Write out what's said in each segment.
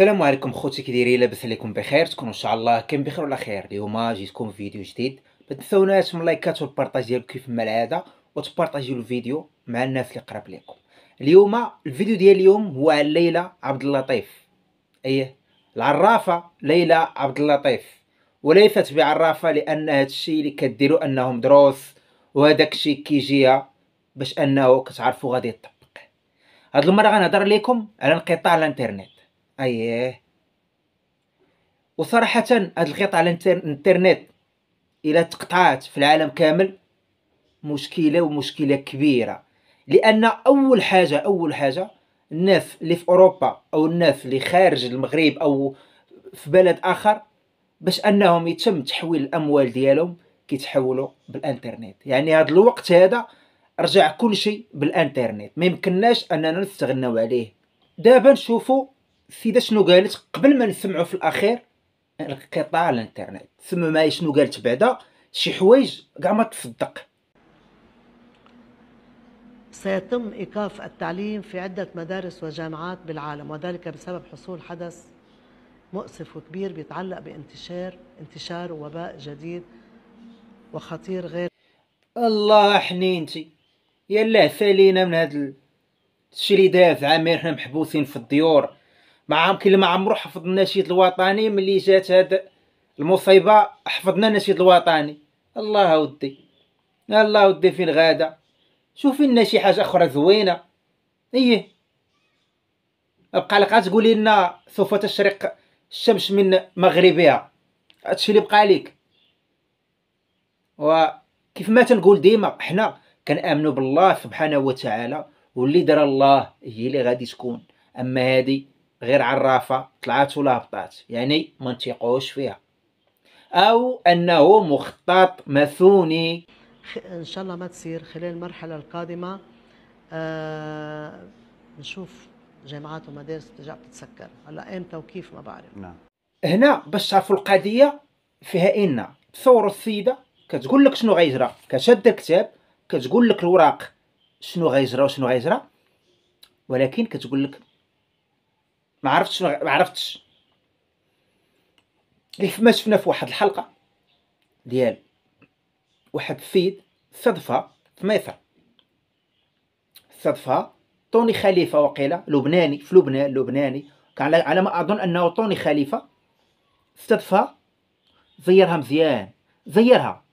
السلام عليكم خوتي كي دايرين لاباس عليكم بخير تكونوا ان شاء الله كاين بخير وعلى خير اليوم جيتكم فيديو جديد ما تنساوناش من لايكات والبارطاج ديالكم كيف ما العاده وتبارطاجيو الفيديو مع الناس اللي قراب ليكم اليوم الفيديو ديال اليوم هو على ليلى عبد اللطيف ايه العرافه ليلى عبد اللطيف وليست بعرافه لان هذا الشيء اللي كديرو انهم دروس وهذاك الشيء كيجيها باش انه كتعرفوا غادي يطبق هاد المره غنهضر لكم على انقطاع الانترنت اييه وصراحه هاد القطع على الانترنت الى تقطعات في العالم كامل مشكله ومشكله كبيره لان اول حاجه اول حاجه الناس اللي في اوروبا او الناس اللي خارج المغرب او في بلد اخر باش انهم يتم تحويل الاموال ديالهم كيتحولوا بالانترنت يعني هذا الوقت هذا رجع كل شيء بالانترنت ما يمكنناش اننا نستغناو عليه دابا نشوفوا في ذا شنو قالت قبل ما نسمعوا في الاخير القطاع الانترنت ثم ما شنو قالت بعدا شي حوايج كاع ما تصدق سيتم ايقاف التعليم في عده مدارس وجامعات بالعالم وذلك بسبب حصول حدث مؤسف وكبير بيتعلق بانتشار انتشار وباء جديد وخطير غير الله حنينتي يلا سالينا من هذا الشيء اللي داز عامين حنا محبوسين في الديور ما كل ما عمرو حفظ النشيد الوطني ملي جات هاد المصيبه حفظنا النشيد الوطني الله ودي الله ودي فين غادا شوفي لنا شي حاجه اخرى زوينه ايه بقى لك تقولي لنا سوف تشرق الشمس من مغربها هادشي اللي بقى لك وكيف ما تنقول ديما حنا كنامنوا بالله سبحانه وتعالى واللي دار الله هي اللي غادي تكون اما هذه غير عرافة طلعت ولا هبطات يعني ما نتيقوش فيها أو أنه مخطط مثوني إن شاء الله ما تصير خلال المرحلة القادمة آه نشوف جامعات ومدارس ترجع تتسكر هلا امتى وكيف ما بعرف نعم هنا باش تعرفوا القضيه فيها ان تصوروا السيده كتقول لك شنو غيجرى كشد الكتاب كتقول لك الوراق شنو غيجرى وشنو غيجرى ولكن كتقول لك ما عرفتش ما عرفتش اللي ما شفنا في واحد الحلقه ديال واحد السيد صدفه في مصر صدفه طوني خليفه وقيله لبناني في لبنان لبناني كان على ما اظن انه طوني خليفه استدفى زيرها مزيان زيرها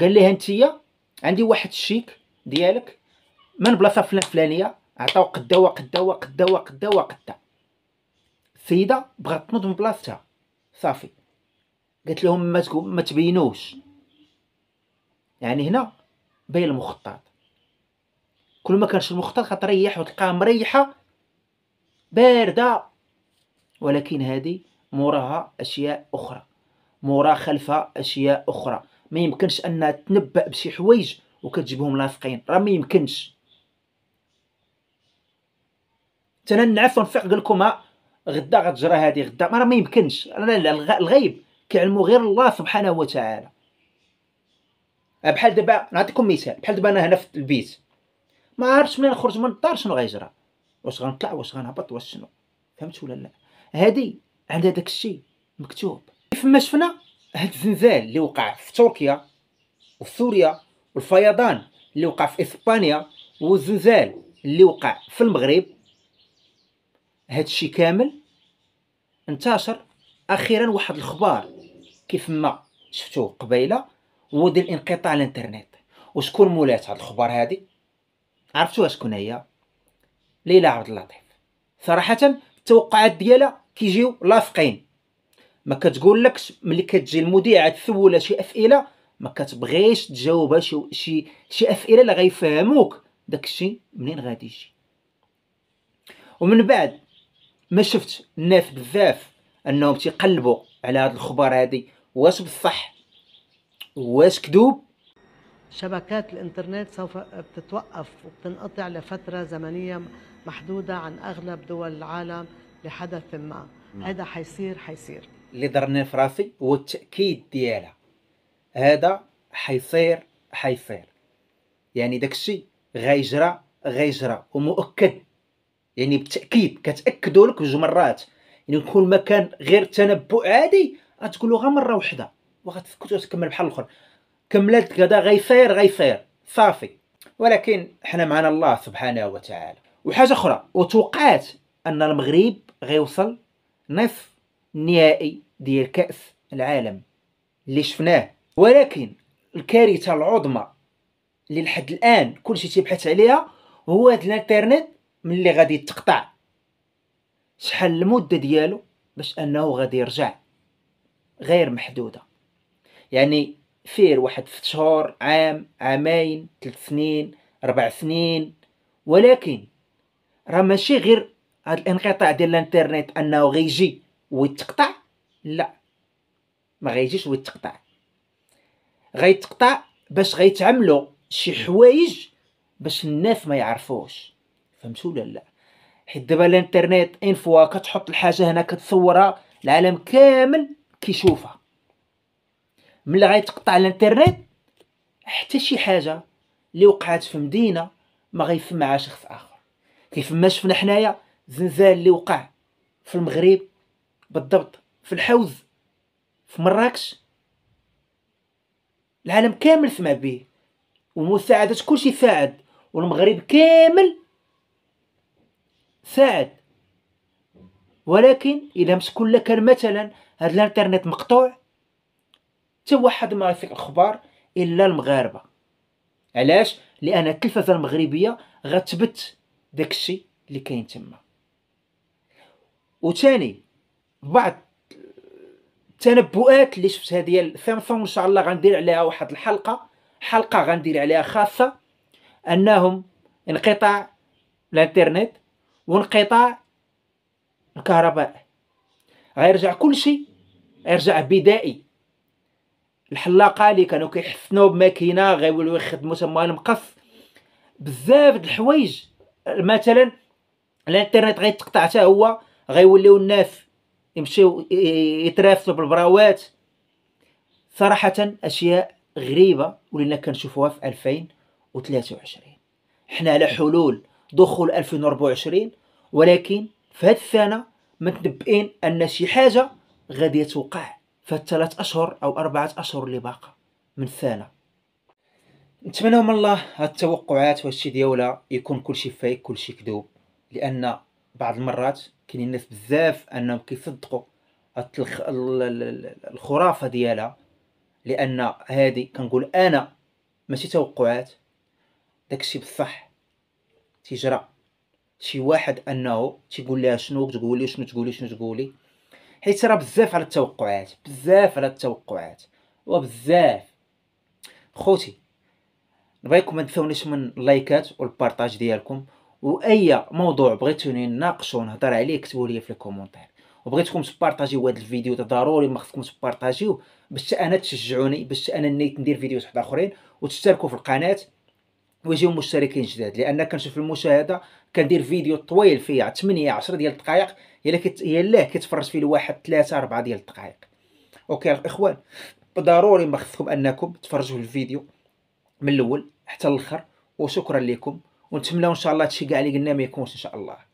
قال لها انتيا عندي واحد الشيك ديالك من بلاصه فلان فلانيه عطاو قدا وقدا وقدا وقدا وقدا السيده بغات تنوض من بلاصتها صافي قالت لهم ما تكو ما تبينوش يعني هنا باين المخطط كل ما كانش المخطط كتريح وتلقاها مريحه بارده ولكن هذه موراها اشياء اخرى مورا خلفها اشياء اخرى ما يمكنش انها تنبأ بشي حوايج وكتجيبهم لاصقين راه ما يمكنش تننعف ونفيق قال لكم غدا غتجرى هذه غدا ما راه ما يمكنش لا الغيب كيعلمو غير الله سبحانه وتعالى آه، بحال دابا نعطيكم مثال بحال دابا انا هنا في البيت ما عرفتش منين نخرج من الدار شنو غيجرى واش غنطلع واش غنهبط واش شنو فهمت ولا لا هذه عندها داك الشيء مكتوب فما شفنا هاد الزنزال اللي وقع في تركيا وفي سوريا والفيضان اللي وقع في اسبانيا والزنزال اللي وقع في المغرب هادشي كامل انتشر اخيرا واحد الخبار كيف ما شفتوه قبيله هو ديال انقطاع الانترنت وشكون مولات هاد الخبار هادي عرفتوها شكون هي ليلى عبد اللطيف صراحه التوقعات ديالها كيجيو لافقين ما لكش ملي كتجي المذيعه تسولها شي اسئله ما كتبغيش تجاوبها شي شي شي اسئله اللي غيفهموك داكشي منين غادي يجي ومن بعد ما شفت الناس بزاف انهم تيقلبوا على هاد الخبر هذه واش بصح واش كذوب شبكات الانترنت سوف بتتوقف وبتنقطع لفترة زمنية محدودة عن أغلب دول العالم لحدث ما نعم. هذا حيصير حيصير اللي درناه في راسي هو التأكيد ديالها هذا حيصير حيصير يعني داكشي غيجرى غيجرى ومؤكد يعني بالتاكيد كتاكدوا لك جوج مرات يعني كل ما كان غير تنبؤ عادي غتقولوا غير مره وحده وغتسكت تكمل بحال الاخر كملات غدا غيصير غيصير صافي ولكن حنا معنا الله سبحانه وتعالى وحاجه اخرى وتوقعت ان المغرب غيوصل نصف النهائي ديال كاس العالم اللي شفناه ولكن الكارثه العظمى اللي لحد الان كلشي تيبحث عليها هو هذا الانترنت ملي غادي تقطع شحال المده ديالو باش انه غادي يرجع غير محدوده يعني فير واحد في شهور عام عامين ثلاث سنين اربع سنين ولكن راه ماشي غير هذا الانقطاع ديال الانترنت انه غيجي ويتقطع لا ما غيجيش ويتقطع غيتقطع باش غيتعملوا شي حوايج باش الناس ما يعرفوش فهمتوا ولا لا حيت دابا الانترنيت ان فوا كتحط الحاجه هنا كتصورها العالم كامل كيشوفها ملي غيتقطع الانترنيت حتى شي حاجه اللي وقعت في مدينه ما غيفهمها شخص اخر كيف ما شفنا حنايا الزلزال اللي وقع في المغرب بالضبط في الحوز في مراكش العالم كامل سمع به ومساعدة كلشي ساعد والمغرب كامل ساعد ولكن الى مسكون لك كان مثلا هاد الانترنت مقطوع حتى واحد ما يعرف الاخبار الا المغاربه علاش لان التلفزه المغربيه غتبت داكشي اللي كاين تما وثاني بعض التنبؤات اللي شفتها ديال سامسونج ان شاء الله غندير عليها واحد الحلقه حلقه غندير عليها خاصه انهم انقطاع الانترنت وانقطاع الكهرباء غيرجع كل شيء غيرجع بدائي الحلاقه اللي كانوا كيحفنوا بماكينه غيولوا يخدموا تما المقف بزاف د الحوايج مثلا الانترنت غيتقطع حتى هو غيوليو الناس يمشيو يترافسوا بالبراوات صراحه اشياء غريبه ولينا كنشوفوها في 2023 حنا على حلول دخول 2024 ولكن في هذه السنه متنبئين ان شي حاجه غادي توقع في الثلاث اشهر او اربعه اشهر اللي باقا من السنه نتمنى من الله هاد التوقعات وهادشي ديالها يكون كلشي فايك كلشي كذوب لان بعض المرات كاينين الناس بزاف انهم كيصدقوا الخرافه ديالها لان هادي كنقول انا ماشي توقعات داكشي بصح تجرى شي واحد انه تيقول لها شنو تقولي شنو تقولي شنو تقولي حيت راه بزاف على التوقعات بزاف على التوقعات وبزاف خوتي نبغيكم ما تنساونيش من اللايكات والبارطاج ديالكم واي موضوع بغيتوني نناقشو ونهضر عليه كتبوا لي في الكومونتير وبغيتكم تبارطاجيو هذا الفيديو ضروري ما خصكم تبارطاجيو باش انا تشجعوني باش انا نيت ندير فيديوهات واحد اخرين وتشتركوا في القناه ويجيو مشتركين جداد لان كنشوف المشاهده كندير فيديو طويل فيه 8 10 ديال الدقائق يلا كت... لا كيتفرج فيه الواحد 3 4 ديال الدقائق اوكي الاخوان ضروري ما خصكم انكم تفرجوا الفيديو من الاول حتى الاخر وشكرا لكم ونتمنى ان شاء الله هادشي كاع اللي قلنا ما يكونش ان شاء الله